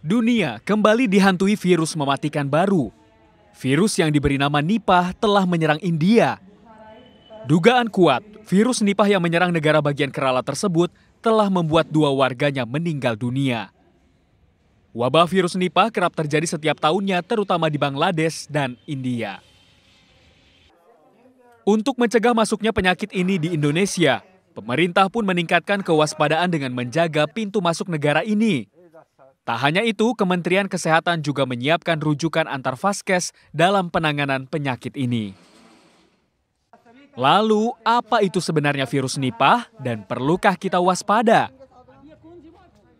Dunia kembali dihantui virus mematikan baru. Virus yang diberi nama Nipah telah menyerang India. Dugaan kuat, virus Nipah yang menyerang negara bagian Kerala tersebut telah membuat dua warganya meninggal dunia. Wabah virus Nipah kerap terjadi setiap tahunnya terutama di Bangladesh dan India. Untuk mencegah masuknya penyakit ini di Indonesia, pemerintah pun meningkatkan kewaspadaan dengan menjaga pintu masuk negara ini. Tak hanya itu, Kementerian Kesehatan juga menyiapkan rujukan antar vaskes dalam penanganan penyakit ini. Lalu, apa itu sebenarnya virus Nipah dan perlukah kita waspada?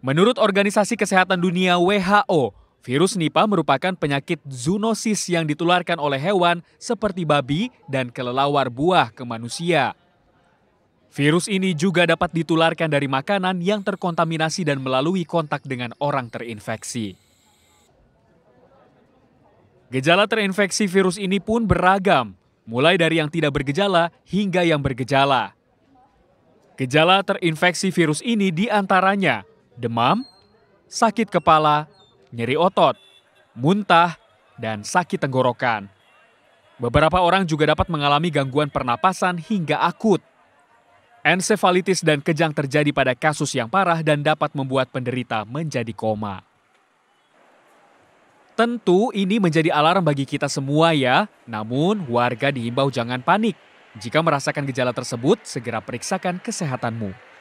Menurut Organisasi Kesehatan Dunia WHO, virus Nipah merupakan penyakit zoonosis yang ditularkan oleh hewan seperti babi dan kelelawar buah ke manusia. Virus ini juga dapat ditularkan dari makanan yang terkontaminasi dan melalui kontak dengan orang terinfeksi. Gejala terinfeksi virus ini pun beragam, mulai dari yang tidak bergejala hingga yang bergejala. Gejala terinfeksi virus ini diantaranya demam, sakit kepala, nyeri otot, muntah, dan sakit tenggorokan. Beberapa orang juga dapat mengalami gangguan pernapasan hingga akut. Ensefalitis dan kejang terjadi pada kasus yang parah dan dapat membuat penderita menjadi koma. Tentu ini menjadi alarm bagi kita semua ya, namun warga dihimbau jangan panik. Jika merasakan gejala tersebut, segera periksakan kesehatanmu.